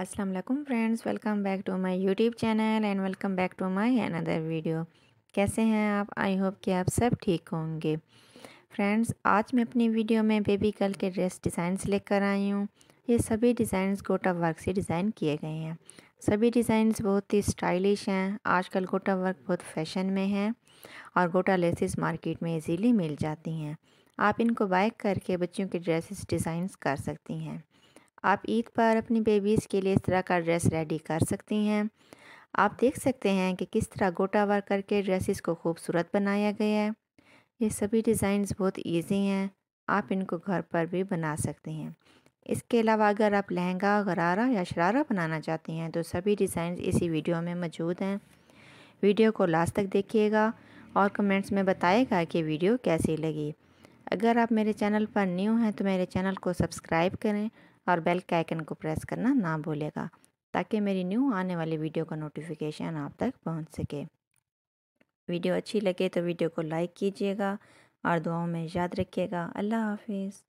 अस्सलाम वालेकुम friends welcome back to my YouTube channel and welcome back to my another video कैसे हैं आप आई होप कि आप सब ठीक होंगे फ्रेंड्स आज मैं अपनी वीडियो में बेबी गर्ल के ड्रेस डिज़ाइंस लेकर आई हूँ ये सभी डिज़ाइंस गोटा वर्क से डिज़ाइन किए गए हैं सभी डिज़ाइंस बहुत ही स्टाइलिश हैं आजकल गोटा वर्क बहुत फैशन में है और गोटा लेसिस मार्केट में इजीली मिल जाती हैं आप इनको बाइक करके बच्चों के ड्रेसेस डिज़ाइंस कर सकती हैं आप ईद पर अपनी बेबीज़ के लिए इस तरह का ड्रेस रेडी कर सकती हैं आप देख सकते हैं कि किस तरह गोटा वार करके ड्रेसेस को खूबसूरत बनाया गया है ये सभी डिज़ाइंस बहुत इजी हैं आप इनको घर पर भी बना सकते हैं इसके अलावा अगर आप लहंगा गरारा या शरारा बनाना चाहते हैं तो सभी डिज़ाइन इसी वीडियो में मौजूद हैं वीडियो को लास्ट तक देखिएगा और कमेंट्स में बताएगा कि वीडियो कैसी लगी अगर आप मेरे चैनल पर न्यू हैं तो मेरे चैनल को सब्सक्राइब करें और बेल के आइकन को प्रेस करना ना भूलेगा ताकि मेरी न्यू आने वाली वीडियो का नोटिफिकेशन आप तक पहुंच सके वीडियो अच्छी लगे तो वीडियो को लाइक कीजिएगा और दुआओं में याद रखिएगा अल्लाह हाफिज़